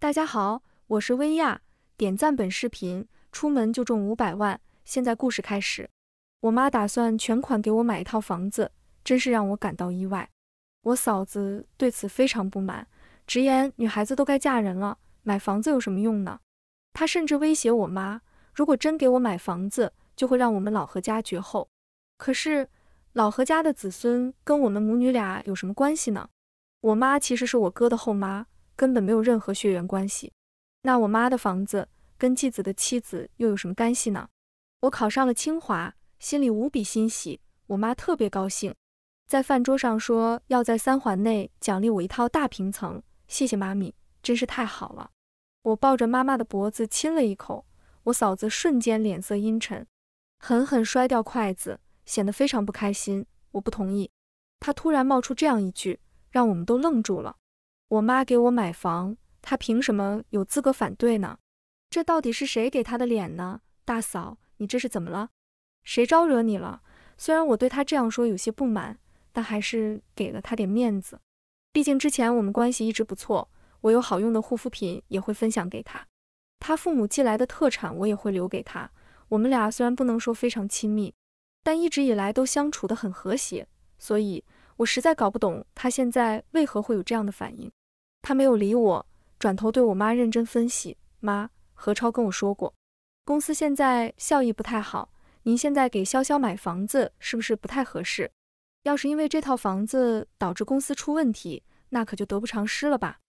大家好，我是薇娅，点赞本视频，出门就中五百万。现在故事开始。我妈打算全款给我买一套房子，真是让我感到意外。我嫂子对此非常不满，直言女孩子都该嫁人了，买房子有什么用呢？她甚至威胁我妈，如果真给我买房子，就会让我们老何家绝后。可是老何家的子孙跟我们母女俩有什么关系呢？我妈其实是我哥的后妈。根本没有任何血缘关系，那我妈的房子跟继子的妻子又有什么干系呢？我考上了清华，心里无比欣喜，我妈特别高兴，在饭桌上说要在三环内奖励我一套大平层，谢谢妈咪，真是太好了。我抱着妈妈的脖子亲了一口，我嫂子瞬间脸色阴沉，狠狠摔掉筷子，显得非常不开心。我不同意，她突然冒出这样一句，让我们都愣住了。我妈给我买房，她凭什么有资格反对呢？这到底是谁给她的脸呢？大嫂，你这是怎么了？谁招惹你了？虽然我对她这样说有些不满，但还是给了她点面子。毕竟之前我们关系一直不错，我有好用的护肤品也会分享给她，她父母寄来的特产我也会留给她。我们俩虽然不能说非常亲密，但一直以来都相处得很和谐，所以我实在搞不懂她现在为何会有这样的反应。他没有理我，转头对我妈认真分析：“妈，何超跟我说过，公司现在效益不太好，您现在给潇潇买房子是不是不太合适？要是因为这套房子导致公司出问题，那可就得不偿失了吧？”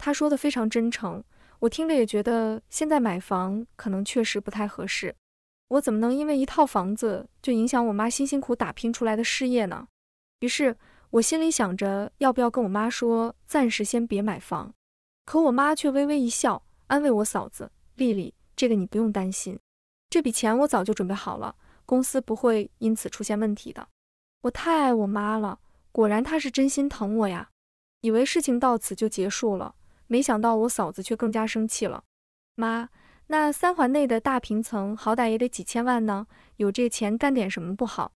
他说的非常真诚，我听着也觉得现在买房可能确实不太合适。我怎么能因为一套房子就影响我妈辛辛苦苦打拼出来的事业呢？于是。我心里想着要不要跟我妈说暂时先别买房，可我妈却微微一笑，安慰我嫂子：“丽丽，这个你不用担心，这笔钱我早就准备好了，公司不会因此出现问题的。”我太爱我妈了，果然她是真心疼我呀。以为事情到此就结束了，没想到我嫂子却更加生气了。妈，那三环内的大平层好歹也得几千万呢，有这钱干点什么不好，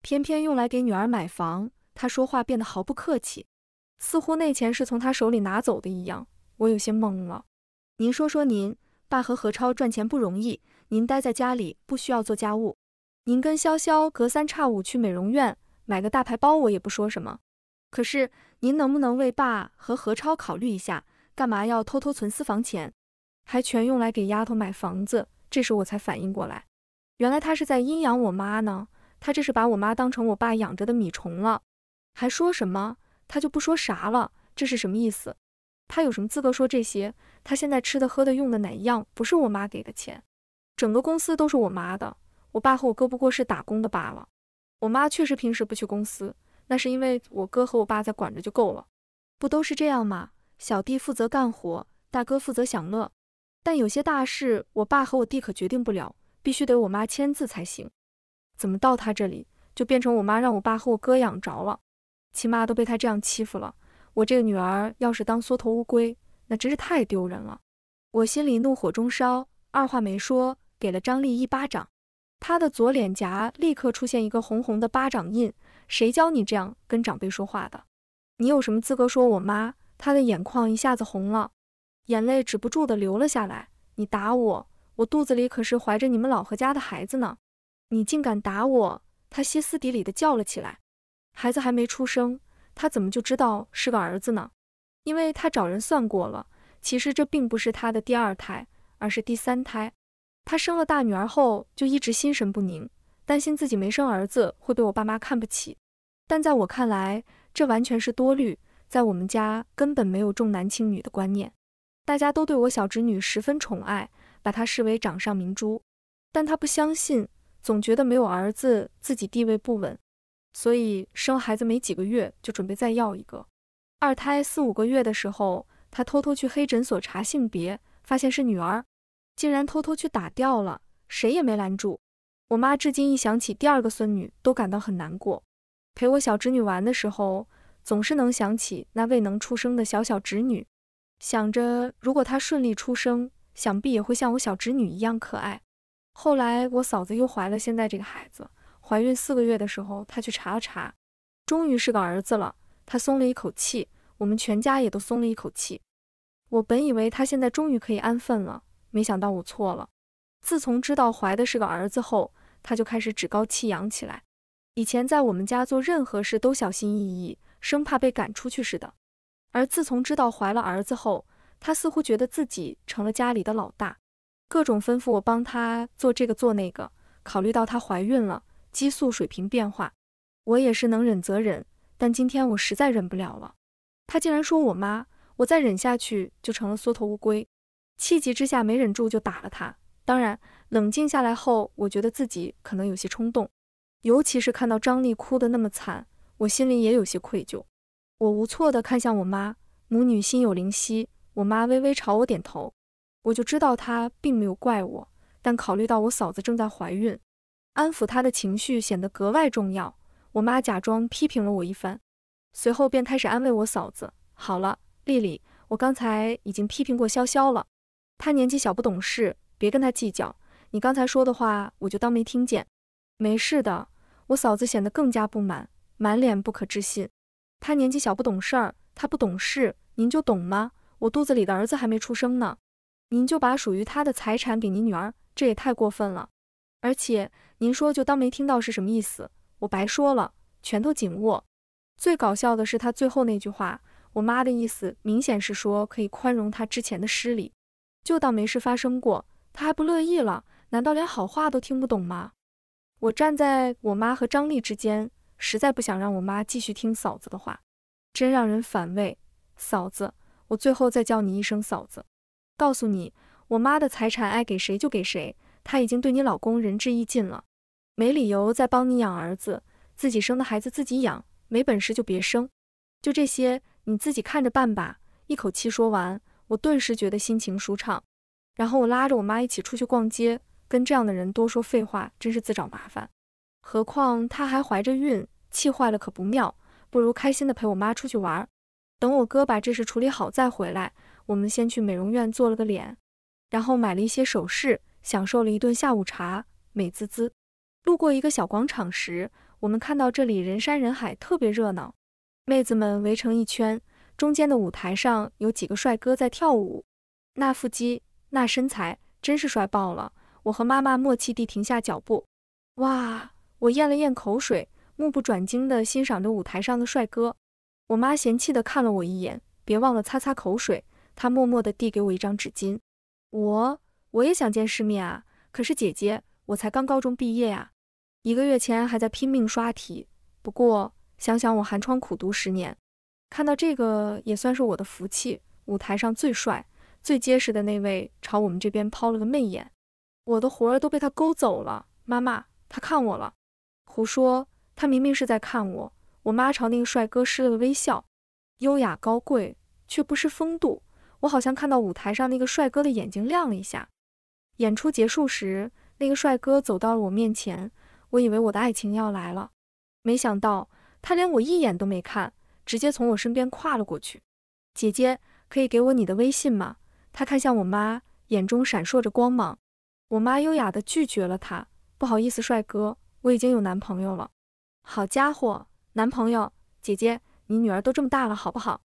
偏偏用来给女儿买房。他说话变得毫不客气，似乎那钱是从他手里拿走的一样。我有些懵了。您说说，您爸和何超赚钱不容易，您待在家里不需要做家务，您跟潇潇隔三差五去美容院买个大牌包，我也不说什么。可是您能不能为爸和何超考虑一下？干嘛要偷偷存私房钱，还全用来给丫头买房子？这时我才反应过来，原来他是在阴阳我妈呢。他这是把我妈当成我爸养着的米虫了。还说什么？他就不说啥了，这是什么意思？他有什么资格说这些？他现在吃的、喝的、用的哪一样不是我妈给的钱？整个公司都是我妈的，我爸和我哥不过是打工的罢了。我妈确实平时不去公司，那是因为我哥和我爸在管着就够了。不都是这样吗？小弟负责干活，大哥负责享乐。但有些大事，我爸和我弟可决定不了，必须得我妈签字才行。怎么到他这里就变成我妈让我爸和我哥养着了？亲妈都被他这样欺负了，我这个女儿要是当缩头乌龟，那真是太丢人了。我心里怒火中烧，二话没说，给了张丽一巴掌。她的左脸颊立刻出现一个红红的巴掌印。谁教你这样跟长辈说话的？你有什么资格说我妈？她的眼眶一下子红了，眼泪止不住的流了下来。你打我，我肚子里可是怀着你们老何家的孩子呢！你竟敢打我！她歇斯底里的叫了起来。孩子还没出生，他怎么就知道是个儿子呢？因为他找人算过了。其实这并不是他的第二胎，而是第三胎。他生了大女儿后就一直心神不宁，担心自己没生儿子会被我爸妈看不起。但在我看来，这完全是多虑。在我们家根本没有重男轻女的观念，大家都对我小侄女十分宠爱，把她视为掌上明珠。但他不相信，总觉得没有儿子自己地位不稳。所以生孩子没几个月就准备再要一个二胎，四五个月的时候，她偷偷去黑诊所查性别，发现是女儿，竟然偷偷去打掉了，谁也没拦住。我妈至今一想起第二个孙女，都感到很难过。陪我小侄女玩的时候，总是能想起那未能出生的小小侄女，想着如果她顺利出生，想必也会像我小侄女一样可爱。后来我嫂子又怀了现在这个孩子。怀孕四个月的时候，她去查了查，终于是个儿子了，她松了一口气，我们全家也都松了一口气。我本以为她现在终于可以安分了，没想到我错了。自从知道怀的是个儿子后，她就开始趾高气扬起来。以前在我们家做任何事都小心翼翼，生怕被赶出去似的。而自从知道怀了儿子后，她似乎觉得自己成了家里的老大，各种吩咐我帮他做这个做那个。考虑到她怀孕了。激素水平变化，我也是能忍则忍，但今天我实在忍不了了。他竟然说我妈，我再忍下去就成了缩头乌龟。气急之下没忍住就打了他。当然，冷静下来后，我觉得自己可能有些冲动，尤其是看到张丽哭得那么惨，我心里也有些愧疚。我无措地看向我妈，母女心有灵犀，我妈微微朝我点头，我就知道她并没有怪我。但考虑到我嫂子正在怀孕，安抚他的情绪显得格外重要。我妈假装批评了我一番，随后便开始安慰我嫂子：“好了，丽丽，我刚才已经批评过潇潇了，她年纪小不懂事，别跟她计较。你刚才说的话，我就当没听见。没事的。”我嫂子显得更加不满，满脸不可置信：“她年纪小不懂事儿，她不懂事，您就懂吗？我肚子里的儿子还没出生呢，您就把属于她的财产给您女儿，这也太过分了。”而且您说就当没听到是什么意思？我白说了，拳头紧握。最搞笑的是他最后那句话，我妈的意思明显是说可以宽容他之前的失礼，就当没事发生过。他还不乐意了，难道连好话都听不懂吗？我站在我妈和张丽之间，实在不想让我妈继续听嫂子的话，真让人反胃。嫂子，我最后再叫你一声嫂子，告诉你，我妈的财产爱给谁就给谁。她已经对你老公仁至义尽了，没理由再帮你养儿子，自己生的孩子自己养，没本事就别生。就这些，你自己看着办吧。一口气说完，我顿时觉得心情舒畅。然后我拉着我妈一起出去逛街，跟这样的人多说废话真是自找麻烦。何况她还怀着孕，气坏了可不妙。不如开心的陪我妈出去玩，等我哥把这事处理好再回来。我们先去美容院做了个脸，然后买了一些首饰。享受了一顿下午茶，美滋滋。路过一个小广场时，我们看到这里人山人海，特别热闹。妹子们围成一圈，中间的舞台上有几个帅哥在跳舞，那腹肌、那身材，真是帅爆了！我和妈妈默契地停下脚步。哇！我咽了咽口水，目不转睛地欣赏着舞台上的帅哥。我妈嫌弃地看了我一眼，别忘了擦擦口水。她默默地递给我一张纸巾。我。我也想见世面啊，可是姐姐，我才刚高中毕业呀，一个月前还在拼命刷题。不过想想我寒窗苦读十年，看到这个也算是我的福气。舞台上最帅、最结实的那位朝我们这边抛了个媚眼，我的魂儿都被他勾走了。妈妈，他看我了？胡说，他明明是在看我。我妈朝那个帅哥施了个微笑，优雅高贵却不失风度。我好像看到舞台上那个帅哥的眼睛亮了一下。演出结束时，那个帅哥走到了我面前，我以为我的爱情要来了，没想到他连我一眼都没看，直接从我身边跨了过去。姐姐，可以给我你的微信吗？他看向我妈，眼中闪烁着光芒。我妈优雅的拒绝了他。不好意思，帅哥，我已经有男朋友了。好家伙，男朋友？姐姐，你女儿都这么大了，好不好？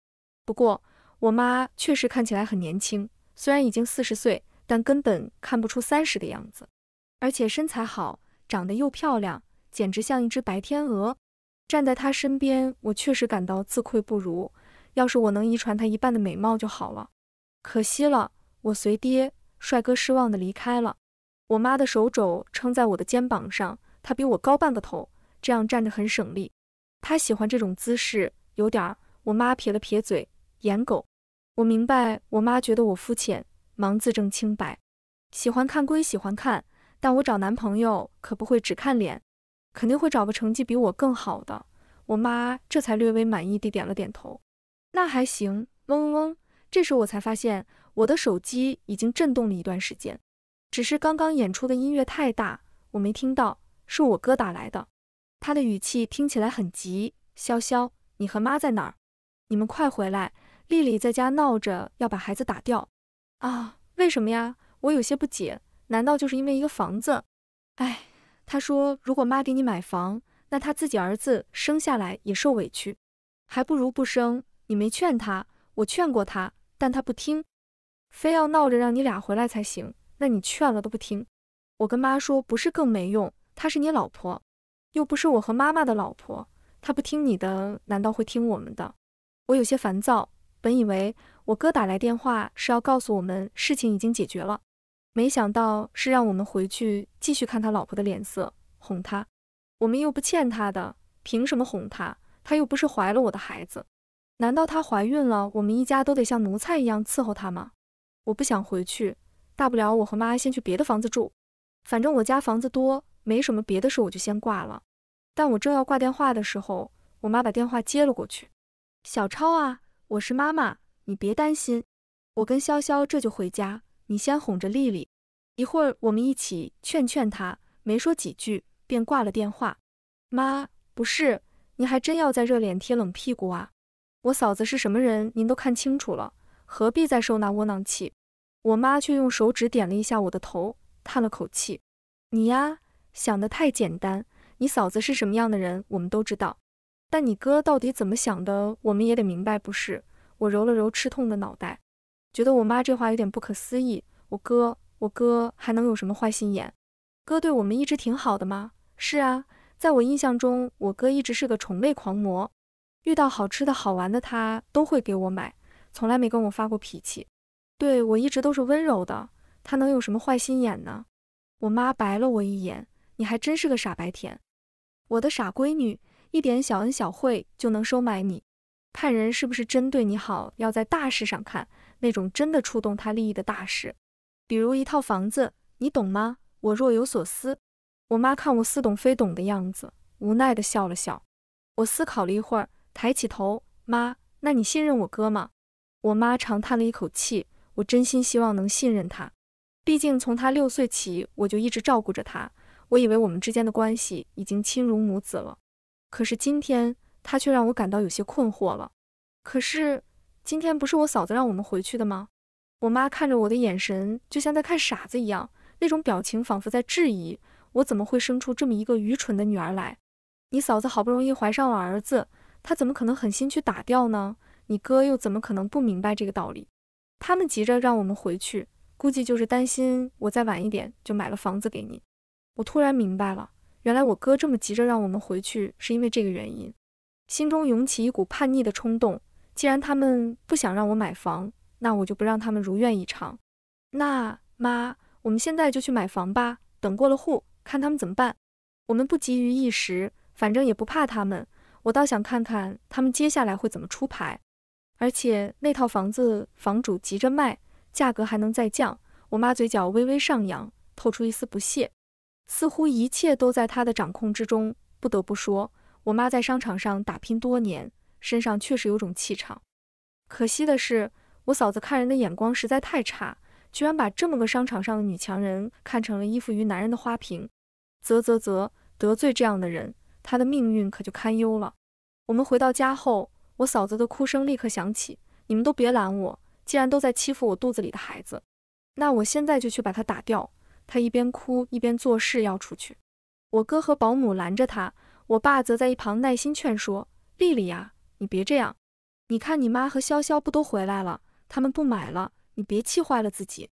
不过我妈确实看起来很年轻，虽然已经四十岁。但根本看不出三十的样子，而且身材好，长得又漂亮，简直像一只白天鹅。站在他身边，我确实感到自愧不如。要是我能遗传他一半的美貌就好了。可惜了，我随爹。帅哥失望的离开了。我妈的手肘撑在我的肩膀上，她比我高半个头，这样站着很省力。她喜欢这种姿势，有点儿。我妈撇了撇嘴，眼狗。我明白，我妈觉得我肤浅。忙自证清白，喜欢看归喜欢看，但我找男朋友可不会只看脸，肯定会找个成绩比我更好的。我妈这才略微满意地点了点头，那还行。嗡嗡嗡，这时候我才发现我的手机已经震动了一段时间，只是刚刚演出的音乐太大，我没听到。是我哥打来的，他的语气听起来很急。潇潇，你和妈在哪儿？你们快回来，丽丽在家闹着要把孩子打掉。啊，为什么呀？我有些不解，难道就是因为一个房子？哎，他说如果妈给你买房，那他自己儿子生下来也受委屈，还不如不生。你没劝他，我劝过他，但他不听，非要闹着让你俩回来才行。那你劝了都不听，我跟妈说不是更没用？她是你老婆，又不是我和妈妈的老婆，她不听你的，难道会听我们的？我有些烦躁。本以为我哥打来电话是要告诉我们事情已经解决了，没想到是让我们回去继续看他老婆的脸色，哄他。我们又不欠他的，凭什么哄他？他又不是怀了我的孩子，难道他怀孕了，我们一家都得像奴才一样伺候他吗？我不想回去，大不了我和妈先去别的房子住，反正我家房子多，没什么别的事，我就先挂了。但我正要挂电话的时候，我妈把电话接了过去：“小超啊。”我是妈妈，你别担心，我跟潇潇这就回家，你先哄着丽丽，一会儿我们一起劝劝她。没说几句，便挂了电话。妈，不是，您还真要在热脸贴冷屁股啊？我嫂子是什么人，您都看清楚了，何必再受那窝囊气？我妈却用手指点了一下我的头，叹了口气：“你呀，想得太简单。你嫂子是什么样的人，我们都知道。”但你哥到底怎么想的，我们也得明白不是？我揉了揉吃痛的脑袋，觉得我妈这话有点不可思议。我哥，我哥还能有什么坏心眼？哥对我们一直挺好的吗？是啊，在我印象中，我哥一直是个宠妹狂魔，遇到好吃的好玩的，他都会给我买，从来没跟我发过脾气，对我一直都是温柔的。他能有什么坏心眼呢？我妈白了我一眼，你还真是个傻白甜，我的傻闺女。一点小恩小惠就能收买你，看人是不是真对你好，要在大事上看，那种真的触动他利益的大事，比如一套房子，你懂吗？我若有所思。我妈看我似懂非懂的样子，无奈地笑了笑。我思考了一会儿，抬起头，妈，那你信任我哥吗？我妈长叹了一口气。我真心希望能信任他，毕竟从他六岁起，我就一直照顾着他，我以为我们之间的关系已经亲如母子了。可是今天他却让我感到有些困惑了。可是今天不是我嫂子让我们回去的吗？我妈看着我的眼神就像在看傻子一样，那种表情仿佛在质疑我怎么会生出这么一个愚蠢的女儿来。你嫂子好不容易怀上了儿子，她怎么可能狠心去打掉呢？你哥又怎么可能不明白这个道理？他们急着让我们回去，估计就是担心我再晚一点就买了房子给你。我突然明白了。原来我哥这么急着让我们回去，是因为这个原因。心中涌起一股叛逆的冲动。既然他们不想让我买房，那我就不让他们如愿以偿。那妈，我们现在就去买房吧，等过了户，看他们怎么办。我们不急于一时，反正也不怕他们。我倒想看看他们接下来会怎么出牌。而且那套房子房主急着卖，价格还能再降。我妈嘴角微微上扬，透出一丝不屑。似乎一切都在他的掌控之中。不得不说，我妈在商场上打拼多年，身上确实有种气场。可惜的是，我嫂子看人的眼光实在太差，居然把这么个商场上的女强人看成了依附于男人的花瓶。啧啧啧，得罪这样的人，她的命运可就堪忧了。我们回到家后，我嫂子的哭声立刻响起：“你们都别拦我！既然都在欺负我肚子里的孩子，那我现在就去把她打掉。”他一边哭一边做事要出去，我哥和保姆拦着他，我爸则在一旁耐心劝说：“丽丽呀，你别这样，你看你妈和潇潇不都回来了，他们不买了，你别气坏了自己。”“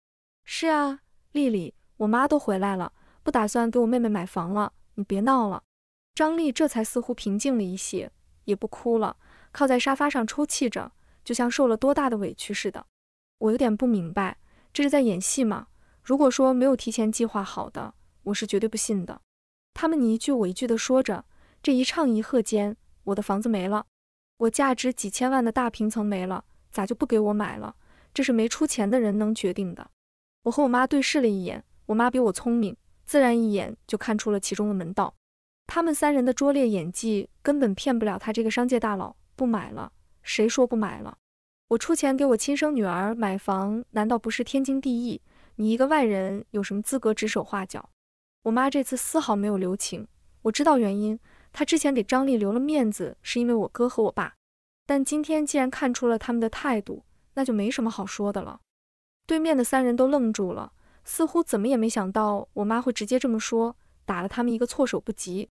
是啊，丽丽，我妈都回来了，不打算给我妹妹买房了，你别闹了。”张丽这才似乎平静了一些，也不哭了，靠在沙发上抽泣着，就像受了多大的委屈似的。我有点不明白，这是在演戏吗？如果说没有提前计划好的，我是绝对不信的。他们你一句我一句的说着，这一唱一和间，我的房子没了，我价值几千万的大平层没了，咋就不给我买了？这是没出钱的人能决定的？我和我妈对视了一眼，我妈比我聪明，自然一眼就看出了其中的门道。他们三人的拙劣演技根本骗不了他这个商界大佬。不买了？谁说不买了？我出钱给我亲生女儿买房，难道不是天经地义？你一个外人有什么资格指手画脚？我妈这次丝毫没有留情。我知道原因，她之前给张丽留了面子，是因为我哥和我爸。但今天既然看出了他们的态度，那就没什么好说的了。对面的三人都愣住了，似乎怎么也没想到我妈会直接这么说，打了他们一个措手不及。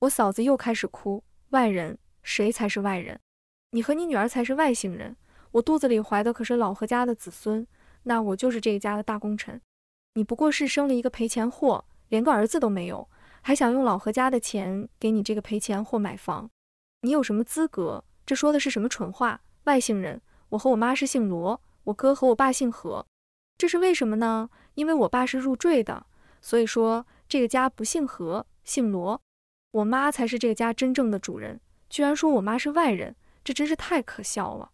我嫂子又开始哭：“外人谁才是外人？你和你女儿才是外姓人！我肚子里怀的可是老何家的子孙！”那我就是这个家的大功臣，你不过是生了一个赔钱货，连个儿子都没有，还想用老何家的钱给你这个赔钱货买房，你有什么资格？这说的是什么蠢话？外姓人，我和我妈是姓罗，我哥和我爸姓何，这是为什么呢？因为我爸是入赘的，所以说这个家不姓何，姓罗，我妈才是这个家真正的主人，居然说我妈是外人，这真是太可笑了。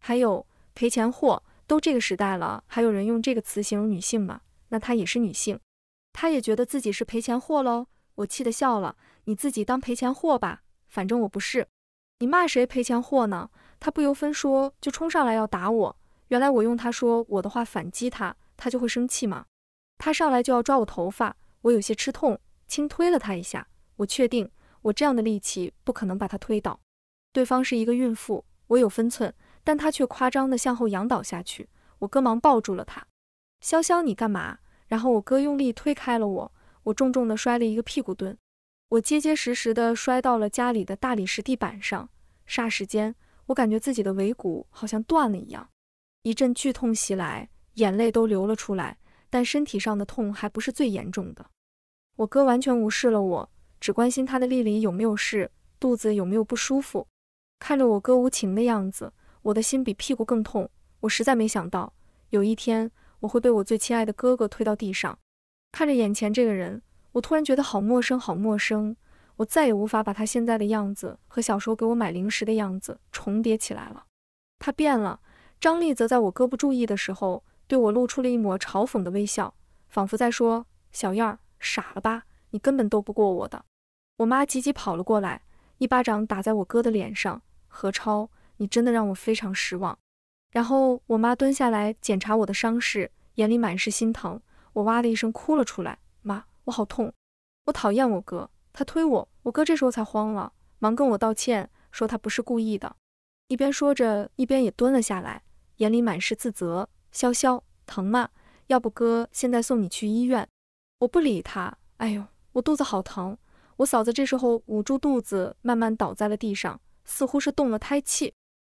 还有赔钱货。都这个时代了，还有人用这个词形容女性吗？那她也是女性，她也觉得自己是赔钱货喽。我气得笑了，你自己当赔钱货吧，反正我不是。你骂谁赔钱货呢？他不由分说就冲上来要打我。原来我用他说我的话反击他，他就会生气吗？他上来就要抓我头发，我有些吃痛，轻推了他一下。我确定我这样的力气不可能把他推倒。对方是一个孕妇，我有分寸。但他却夸张地向后仰倒下去，我哥忙抱住了他。潇潇，你干嘛？然后我哥用力推开了我，我重重地摔了一个屁股墩，我结结实实地摔到了家里的大理石地板上。霎时间，我感觉自己的尾骨好像断了一样，一阵剧痛袭来，眼泪都流了出来。但身体上的痛还不是最严重的，我哥完全无视了我，只关心他的丽丽有没有事，肚子有没有不舒服。看着我哥无情的样子。我的心比屁股更痛，我实在没想到有一天我会被我最亲爱的哥哥推到地上。看着眼前这个人，我突然觉得好陌生，好陌生。我再也无法把他现在的样子和小时候给我买零食的样子重叠起来了。他变了。张丽则在我哥不注意的时候，对我露出了一抹嘲讽的微笑，仿佛在说：“小燕儿，傻了吧？你根本斗不过我的。”我妈急急跑了过来，一巴掌打在我哥的脸上。何超。你真的让我非常失望。然后我妈蹲下来检查我的伤势，眼里满是心疼。我哇的一声哭了出来。妈，我好痛！我讨厌我哥，他推我。我哥这时候才慌了，忙跟我道歉，说他不是故意的。一边说着，一边也蹲了下来，眼里满是自责。潇潇，疼吗？要不哥现在送你去医院？我不理他。哎呦，我肚子好疼！我嫂子这时候捂住肚子，慢慢倒在了地上，似乎是动了胎气。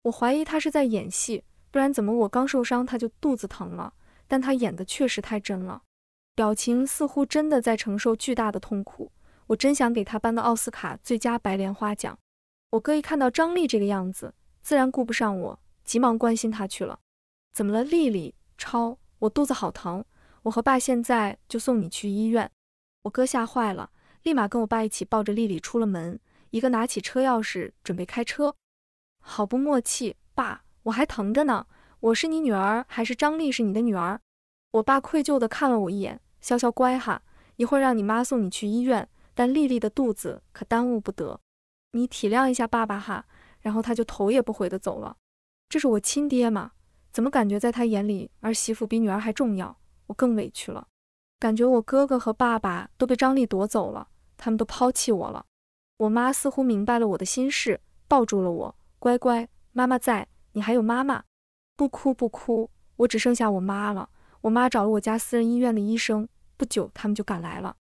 我怀疑他是在演戏，不然怎么我刚受伤他就肚子疼了？但他演的确实太真了，表情似乎真的在承受巨大的痛苦。我真想给他颁个奥斯卡最佳白莲花奖。我哥一看到张丽这个样子，自然顾不上我，急忙关心他去了。怎么了，丽丽超？我肚子好疼，我和爸现在就送你去医院。我哥吓坏了，立马跟我爸一起抱着丽丽出了门，一个拿起车钥匙准备开车。好不默契，爸，我还疼着呢。我是你女儿，还是张丽是你的女儿？我爸愧疚地看了我一眼，潇潇乖哈，一会儿让你妈送你去医院。但丽丽的肚子可耽误不得，你体谅一下爸爸哈。然后他就头也不回的走了。这是我亲爹吗？怎么感觉在他眼里儿媳妇比女儿还重要？我更委屈了，感觉我哥哥和爸爸都被张丽夺走了，他们都抛弃我了。我妈似乎明白了我的心事，抱住了我。乖乖，妈妈在，你还有妈妈，不哭不哭，我只剩下我妈了。我妈找了我家私人医院的医生，不久他们就赶来了。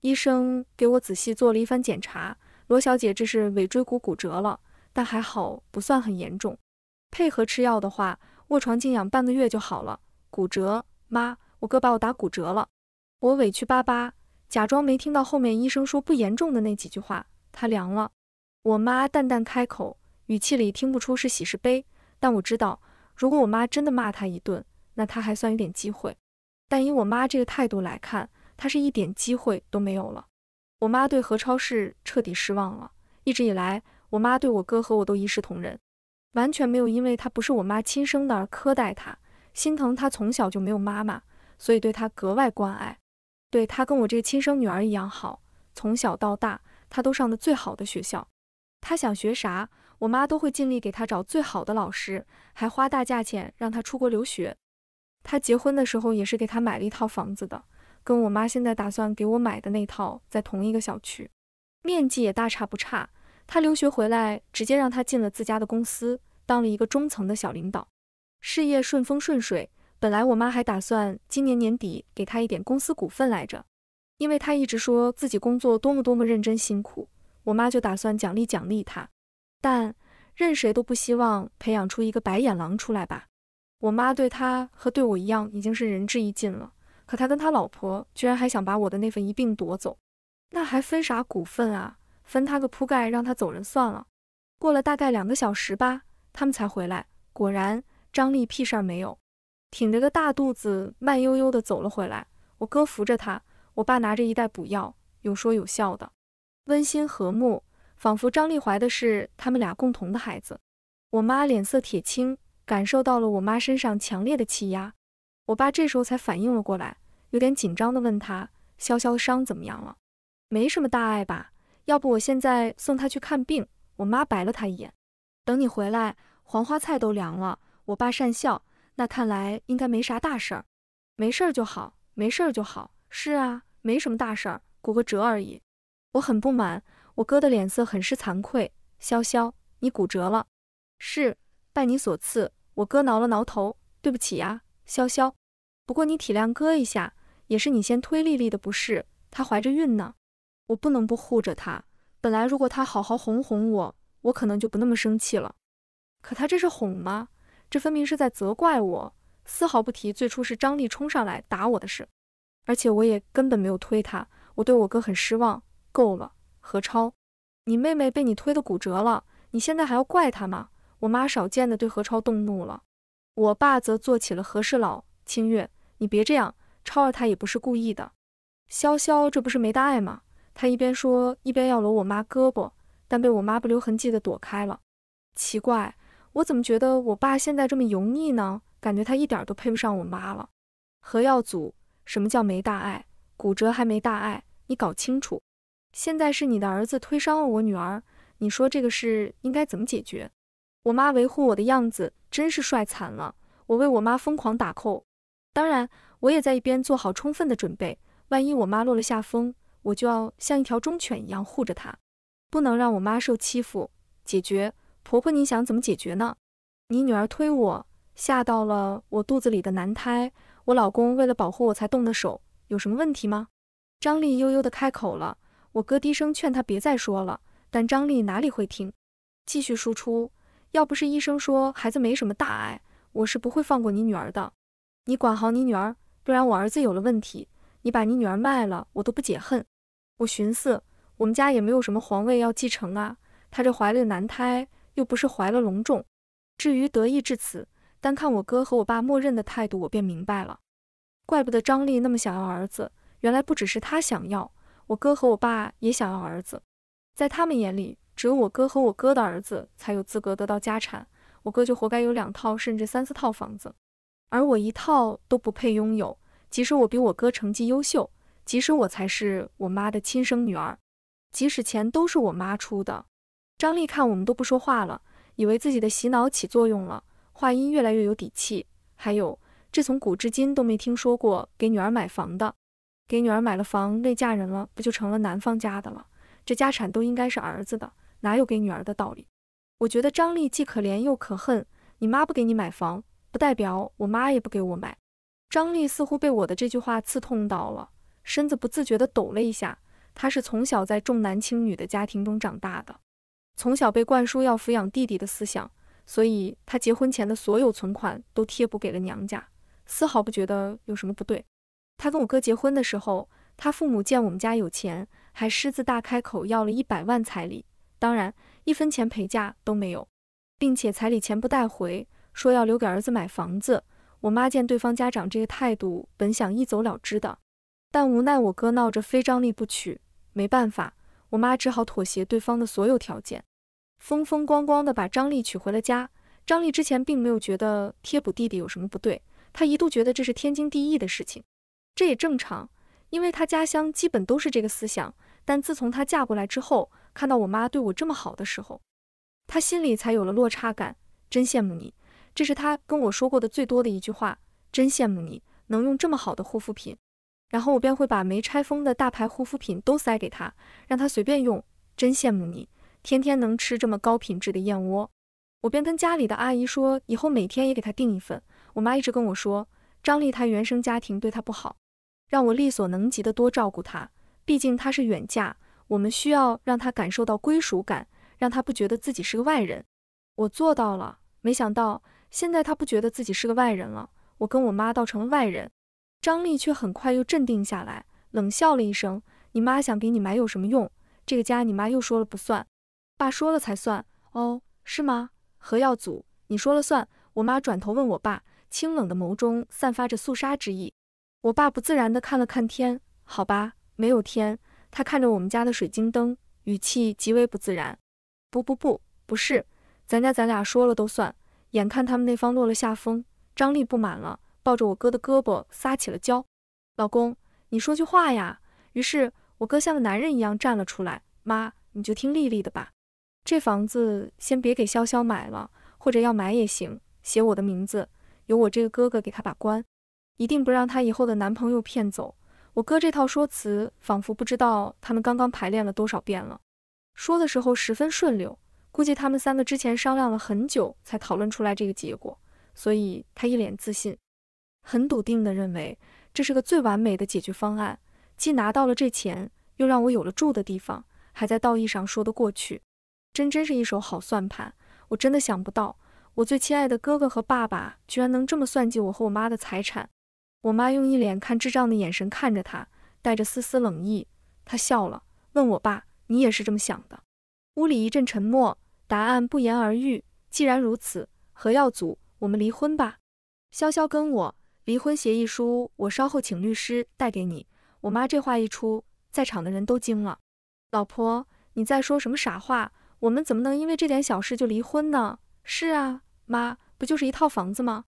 医生给我仔细做了一番检查，罗小姐这是尾椎骨骨折了，但还好不算很严重。配合吃药的话，卧床静养半个月就好了。骨折，妈，我哥把我打骨折了，我委屈巴巴，假装没听到后面医生说不严重的那几句话。他凉了，我妈淡淡开口。语气里听不出是喜是悲，但我知道，如果我妈真的骂他一顿，那他还算有点机会。但以我妈这个态度来看，他是一点机会都没有了。我妈对何超是彻底失望了。一直以来，我妈对我哥和我都一视同仁，完全没有因为他不是我妈亲生的而苛待他，心疼他从小就没有妈妈，所以对他格外关爱，对他跟我这个亲生女儿一样好。从小到大，他都上的最好的学校，他想学啥。我妈都会尽力给他找最好的老师，还花大价钱让他出国留学。他结婚的时候也是给他买了一套房子的，跟我妈现在打算给我买的那套在同一个小区，面积也大差不差。他留学回来，直接让他进了自家的公司，当了一个中层的小领导，事业顺风顺水。本来我妈还打算今年年底给他一点公司股份来着，因为他一直说自己工作多么多么认真辛苦，我妈就打算奖励奖励他。但任谁都不希望培养出一个白眼狼出来吧？我妈对他和对我一样，已经是仁至义尽了。可他跟他老婆居然还想把我的那份一并夺走，那还分啥股份啊？分他个铺盖，让他走人算了。过了大概两个小时吧，他们才回来。果然，张丽屁事儿没有，挺着个大肚子，慢悠悠的走了回来。我哥扶着他，我爸拿着一袋补药，有说有笑的，温馨和睦。仿佛张丽怀的是他们俩共同的孩子，我妈脸色铁青，感受到了我妈身上强烈的气压。我爸这时候才反应了过来，有点紧张的问他：“潇潇的伤怎么样了？没什么大碍吧？要不我现在送他去看病？”我妈白了他一眼：“等你回来，黄花菜都凉了。”我爸讪笑：“那看来应该没啥大事儿。”“没事儿就好，没事儿就好。”“是啊，没什么大事儿，骨折而已。”我很不满。我哥的脸色很是惭愧。潇潇，你骨折了，是拜你所赐。我哥挠了挠头，对不起呀，潇潇。不过你体谅哥一下，也是你先推丽丽的，不是？她怀着孕呢，我不能不护着她。本来如果她好好哄哄我，我可能就不那么生气了。可她这是哄吗？这分明是在责怪我，丝毫不提最初是张丽冲上来打我的事。而且我也根本没有推她。我对我哥很失望。够了。何超，你妹妹被你推的骨折了，你现在还要怪她吗？我妈少见的对何超动怒了，我爸则做起了和事佬。清月，你别这样，超儿他也不是故意的。潇潇，这不是没大碍吗？他一边说一边要搂我妈胳膊，但被我妈不留痕迹的躲开了。奇怪，我怎么觉得我爸现在这么油腻呢？感觉他一点都配不上我妈了。何耀祖，什么叫没大碍？骨折还没大碍，你搞清楚。现在是你的儿子推伤了我女儿，你说这个事应该怎么解决？我妈维护我的样子真是帅惨了，我为我妈疯狂打 call。当然，我也在一边做好充分的准备，万一我妈落了下风，我就要像一条忠犬一样护着她，不能让我妈受欺负。解决婆婆，你想怎么解决呢？你女儿推我，吓到了我肚子里的男胎，我老公为了保护我才动的手，有什么问题吗？张丽悠悠地开口了。我哥低声劝他别再说了，但张丽哪里会听，继续输出。要不是医生说孩子没什么大碍，我是不会放过你女儿的。你管好你女儿，不然我儿子有了问题，你把你女儿卖了，我都不解恨。我寻思，我们家也没有什么皇位要继承啊，她这怀了个男胎，又不是怀了龙种。至于得意至此，单看我哥和我爸默认的态度，我便明白了。怪不得张丽那么想要儿子，原来不只是她想要。我哥和我爸也想要儿子，在他们眼里，只有我哥和我哥的儿子才有资格得到家产。我哥就活该有两套甚至三四套房子，而我一套都不配拥有。即使我比我哥成绩优秀，即使我才是我妈的亲生女儿，即使钱都是我妈出的。张丽看我们都不说话了，以为自己的洗脑起作用了，话音越来越有底气。还有，这从古至今都没听说过给女儿买房的。给女儿买了房，那嫁人了不就成了男方家的了？这家产都应该是儿子的，哪有给女儿的道理？我觉得张丽既可怜又可恨。你妈不给你买房，不代表我妈也不给我买。张丽似乎被我的这句话刺痛到了，身子不自觉地抖了一下。她是从小在重男轻女的家庭中长大的，从小被灌输要抚养弟弟的思想，所以她结婚前的所有存款都贴补给了娘家，丝毫不觉得有什么不对。他跟我哥结婚的时候，他父母见我们家有钱，还狮子大开口要了一百万彩礼，当然一分钱陪嫁都没有，并且彩礼钱不带回，说要留给儿子买房子。我妈见对方家长这个态度，本想一走了之的，但无奈我哥闹着非张力不娶，没办法，我妈只好妥协对方的所有条件，风风光光的把张力娶回了家。张力之前并没有觉得贴补弟弟有什么不对，他一度觉得这是天经地义的事情。这也正常，因为她家乡基本都是这个思想。但自从她嫁过来之后，看到我妈对我这么好的时候，她心里才有了落差感。真羡慕你，这是她跟我说过的最多的一句话。真羡慕你能用这么好的护肤品。然后我便会把没拆封的大牌护肤品都塞给她，让她随便用。真羡慕你，天天能吃这么高品质的燕窝。我便跟家里的阿姨说，以后每天也给她订一份。我妈一直跟我说，张丽她原生家庭对她不好。让我力所能及的多照顾她，毕竟她是远嫁，我们需要让她感受到归属感，让她不觉得自己是个外人。我做到了，没想到现在她不觉得自己是个外人了，我跟我妈倒成了外人。张丽却很快又镇定下来，冷笑了一声：“你妈想给你买有什么用？这个家你妈又说了不算，爸说了才算。哦，是吗？何耀祖，你说了算。”我妈转头问我爸，清冷的眸中散发着肃杀之意。我爸不自然地看了看天，好吧，没有天。他看着我们家的水晶灯，语气极为不自然。不不不，不是，咱家咱俩说了都算。眼看他们那方落了下风，张丽不满了，抱着我哥的胳膊撒起了娇：“老公，你说句话呀！”于是，我哥像个男人一样站了出来：“妈，你就听丽丽的吧，这房子先别给潇潇买了，或者要买也行，写我的名字，由我这个哥哥给他把关。”一定不让他以后的男朋友骗走。我哥这套说辞，仿佛不知道他们刚刚排练了多少遍了，说的时候十分顺溜。估计他们三个之前商量了很久，才讨论出来这个结果，所以他一脸自信，很笃定地认为这是个最完美的解决方案。既拿到了这钱，又让我有了住的地方，还在道义上说得过去。真真是一手好算盘！我真的想不到，我最亲爱的哥哥和爸爸居然能这么算计我和我妈的财产。我妈用一脸看智障的眼神看着他，带着丝丝冷意。他笑了，问我爸：“你也是这么想的？”屋里一阵沉默，答案不言而喻。既然如此，何耀祖，我们离婚吧。潇潇，跟我离婚协议书，我稍后请律师带给你。我妈这话一出，在场的人都惊了：“老婆，你在说什么傻话？我们怎么能因为这点小事就离婚呢？”“是啊，妈，不就是一套房子吗？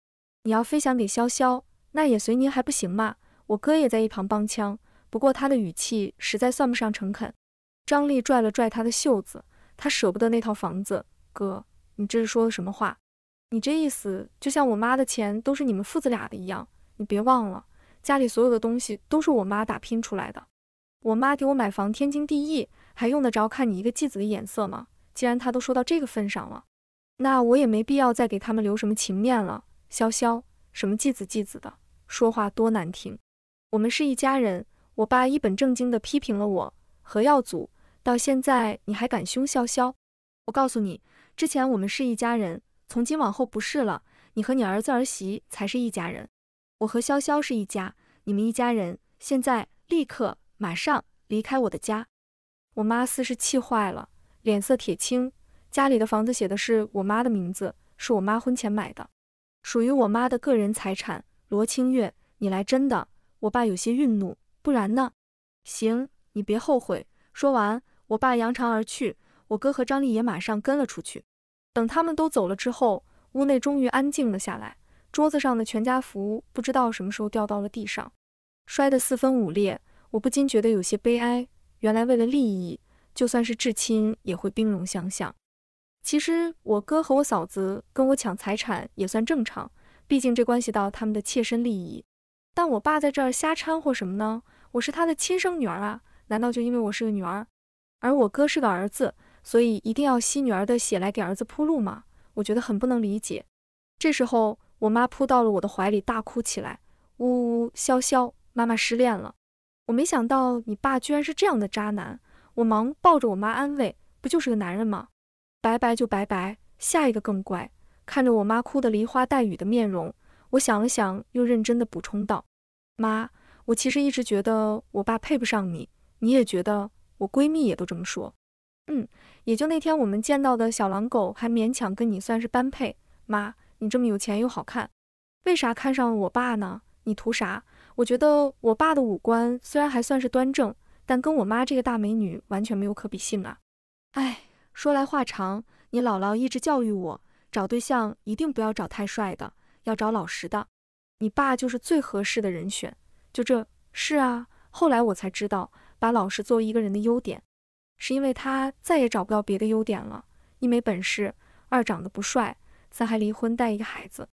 你要非想给潇潇？”那也随您还不行吗？我哥也在一旁帮腔，不过他的语气实在算不上诚恳。张丽拽了拽他的袖子，他舍不得那套房子，哥，你这是说的什么话？你这意思就像我妈的钱都是你们父子俩的一样。你别忘了，家里所有的东西都是我妈打拼出来的。我妈给我买房天经地义，还用得着看你一个继子的眼色吗？既然他都说到这个份上了，那我也没必要再给他们留什么情面了。潇潇，什么继子继子的。说话多难听！我们是一家人。我爸一本正经地批评了我。何耀祖，到现在你还敢凶潇潇？我告诉你，之前我们是一家人，从今往后不是了。你和你儿子儿媳才是一家人。我和潇潇是一家，你们一家人现在立刻马上离开我的家！我妈似是气坏了，脸色铁青。家里的房子写的是我妈的名字，是我妈婚前买的，属于我妈的个人财产。罗清月，你来真的！我爸有些愠怒，不然呢？行，你别后悔。说完，我爸扬长而去。我哥和张丽也马上跟了出去。等他们都走了之后，屋内终于安静了下来。桌子上的全家福不知道什么时候掉到了地上，摔得四分五裂。我不禁觉得有些悲哀。原来为了利益，就算是至亲也会兵戎相向。其实我哥和我嫂子跟我抢财产也算正常。毕竟这关系到他们的切身利益，但我爸在这儿瞎掺和什么呢？我是他的亲生女儿啊，难道就因为我是个女儿，而我哥是个儿子，所以一定要吸女儿的血来给儿子铺路吗？我觉得很不能理解。这时候，我妈扑到了我的怀里，大哭起来，呜呜，潇潇，妈妈失恋了。我没想到你爸居然是这样的渣男，我忙抱着我妈安慰，不就是个男人吗？拜拜就拜拜，下一个更乖。看着我妈哭得梨花带雨的面容，我想了想，又认真地补充道：“妈，我其实一直觉得我爸配不上你，你也觉得，我闺蜜也都这么说。嗯，也就那天我们见到的小狼狗还勉强跟你算是般配。妈，你这么有钱又好看，为啥看上我爸呢？你图啥？我觉得我爸的五官虽然还算是端正，但跟我妈这个大美女完全没有可比性啊。哎，说来话长，你姥姥一直教育我。”找对象一定不要找太帅的，要找老实的。你爸就是最合适的人选。就这是啊。后来我才知道，把老实作为一个人的优点，是因为他再也找不到别的优点了。一没本事，二长得不帅，三还离婚带一个孩子。